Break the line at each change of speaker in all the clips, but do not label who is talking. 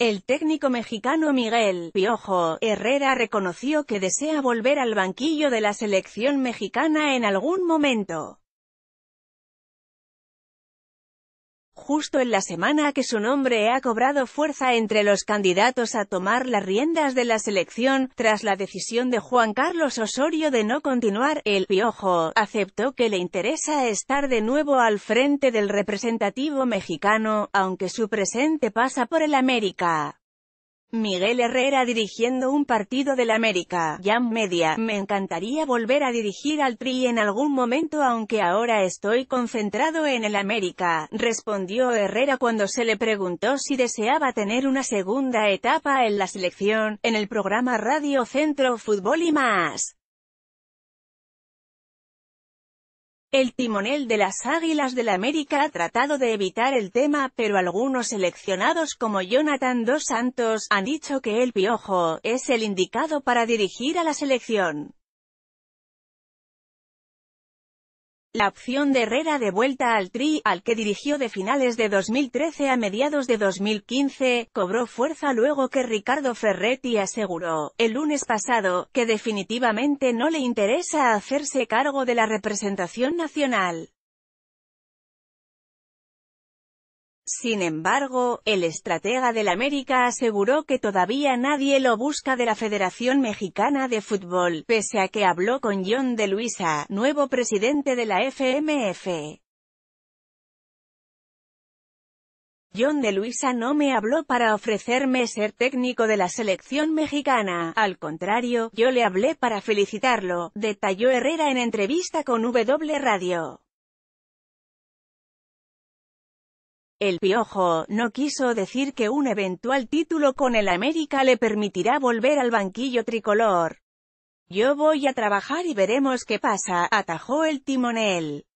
El técnico mexicano Miguel Piojo Herrera reconoció que desea volver al banquillo de la selección mexicana en algún momento. justo en la semana que su nombre ha cobrado fuerza entre los candidatos a tomar las riendas de la selección, tras la decisión de Juan Carlos Osorio de no continuar, el Piojo aceptó que le interesa estar de nuevo al frente del representativo mexicano, aunque su presente pasa por el América. Miguel Herrera dirigiendo un partido del América. ya Media, me encantaría volver a dirigir al Tri en algún momento aunque ahora estoy concentrado en el América, respondió Herrera cuando se le preguntó si deseaba tener una segunda etapa en la selección, en el programa Radio Centro Fútbol y más. El timonel de las Águilas del América ha tratado de evitar el tema, pero algunos seleccionados como Jonathan Dos Santos, han dicho que el Piojo, es el indicado para dirigir a la selección. La opción de Herrera de vuelta al Tri, al que dirigió de finales de 2013 a mediados de 2015, cobró fuerza luego que Ricardo Ferretti aseguró, el lunes pasado, que definitivamente no le interesa hacerse cargo de la representación nacional. Sin embargo, el estratega del América aseguró que todavía nadie lo busca de la Federación Mexicana de Fútbol, pese a que habló con John de Luisa, nuevo presidente de la FMF. John de Luisa no me habló para ofrecerme ser técnico de la selección mexicana, al contrario, yo le hablé para felicitarlo, detalló Herrera en entrevista con W Radio. El Piojo no quiso decir que un eventual título con el América le permitirá volver al banquillo tricolor. Yo voy a trabajar y veremos qué pasa, atajó el timonel.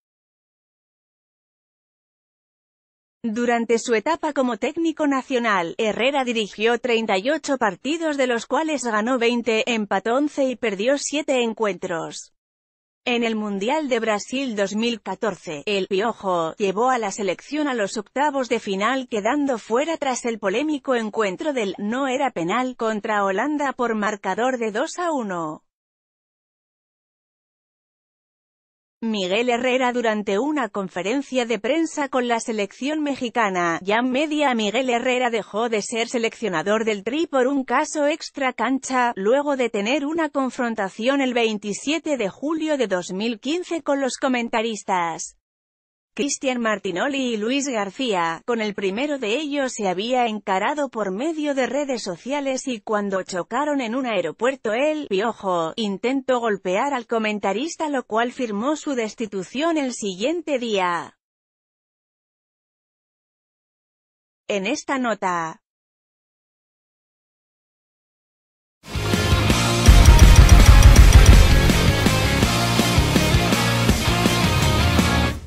Durante su etapa como técnico nacional, Herrera dirigió 38 partidos de los cuales ganó 20, empató 11 y perdió 7 encuentros. En el Mundial de Brasil 2014, el Piojo llevó a la selección a los octavos de final quedando fuera tras el polémico encuentro del «no era penal» contra Holanda por marcador de 2 a 1. Miguel Herrera durante una conferencia de prensa con la selección mexicana, ya media Miguel Herrera dejó de ser seleccionador del Tri por un caso extra cancha, luego de tener una confrontación el 27 de julio de 2015 con los comentaristas. Cristian Martinoli y Luis García, con el primero de ellos se había encarado por medio de redes sociales y cuando chocaron en un aeropuerto él Piojo, intentó golpear al comentarista lo cual firmó su destitución el siguiente día. En esta nota,